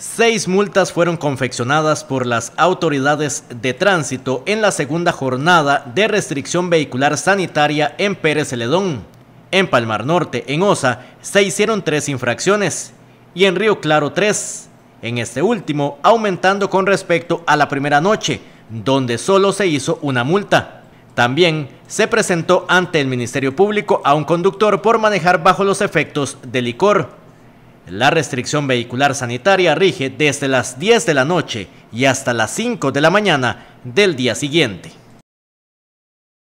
Seis multas fueron confeccionadas por las autoridades de tránsito en la segunda jornada de restricción vehicular sanitaria en Pérez Celedón. En Palmar Norte, en Osa, se hicieron tres infracciones y en Río Claro tres. En este último, aumentando con respecto a la primera noche, donde solo se hizo una multa. También se presentó ante el Ministerio Público a un conductor por manejar bajo los efectos de licor. La restricción vehicular sanitaria rige desde las 10 de la noche y hasta las 5 de la mañana del día siguiente.